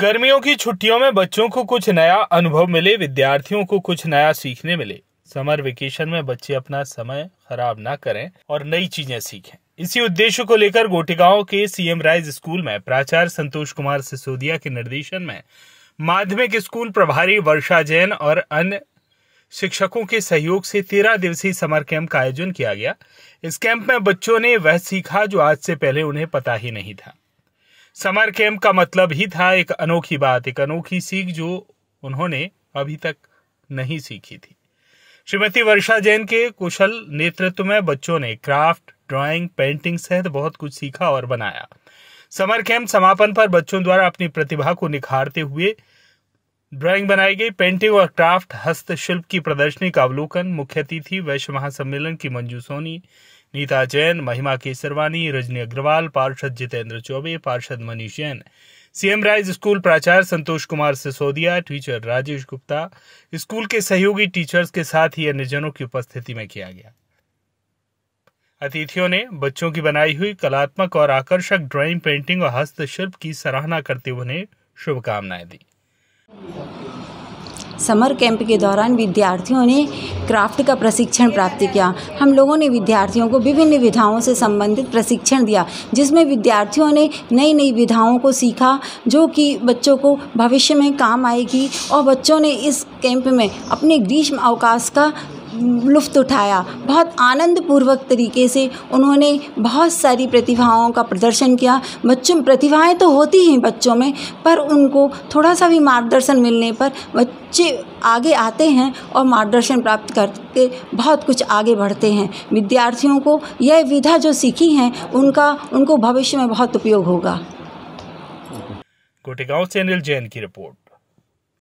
गर्मियों की छुट्टियों में बच्चों को कुछ नया अनुभव मिले विद्यार्थियों को कुछ नया सीखने मिले समर वेकेशन में बच्चे अपना समय खराब ना करें और नई चीजें सीखें इसी उद्देश्य को लेकर गोटेगांव के सीएम राइज स्कूल में प्राचार्य संतोष कुमार सिसोदिया के निर्देशन में माध्यमिक स्कूल प्रभारी वर्षा जैन और अन्य शिक्षकों के सहयोग से तेरह दिवसीय समर कैंप का आयोजन किया गया इस कैंप में बच्चों ने वह सीखा जो आज से पहले उन्हें पता ही नहीं था समर कैंप का मतलब ही था एक अनोखी बात एक अनोखी सीख जो उन्होंने अभी तक नहीं सीखी थी श्रीमती वर्षा जैन के कुशल नेतृत्व में बच्चों ने क्राफ्ट ड्राइंग पेंटिंग सहित बहुत कुछ सीखा और बनाया समर कैंप समापन पर बच्चों द्वारा अपनी प्रतिभा को निखारते हुए ड्राइंग बनाई गई पेंटिंग और क्राफ्ट हस्तशिल्प की प्रदर्शनी का अवलोकन मुख्य अतिथि वैश्य महासम्मेलन की मंजू सोनी नीता जैन महिमा केसरवानी रजनी अग्रवाल पार्षद जितेंद्र चौबे पार्षद Manish Jain CM rise school प्राचार्य संतोष कुमार सिसोदिया टीचर राजेश गुप्ता स्कूल के सहयोगी टीचर्स के साथ ही अन्य जनों की उपस्थिति में किया गया अतिथियों ने बच्चों की बनाई हुई कलात्मक और आकर्षक ड्राइंग पेंटिंग और हस्तशिल्प की सराहना करते हुए उन्हें शुभकामनाएं दी समर कैंप के दौरान विद्यार्थियों ने क्राफ्ट का प्रशिक्षण प्राप्त किया हम लोगों ने विद्यार्थियों को विभिन्न विधाओं से संबंधित प्रशिक्षण दिया जिसमें विद्यार्थियों ने नई नई विधाओं को सीखा जो कि बच्चों को भविष्य में काम आएगी और बच्चों ने इस कैंप में अपने ग्रीष्म अवकाश का लुफ्त उठाया बहुत आनंदपूर्वक तरीके से उन्होंने बहुत सारी प्रतिभाओं का प्रदर्शन किया बच्चों प्रतिभाएं तो होती हैं बच्चों में पर उनको थोड़ा सा भी मार्गदर्शन मिलने पर बच्चे आगे आते हैं और मार्गदर्शन प्राप्त करके बहुत कुछ आगे बढ़ते हैं विद्यार्थियों को यह विधा जो सीखी हैं उनका उनको भविष्य में बहुत उपयोग होगा कोटेगांव से अनिल जैन की रिपोर्ट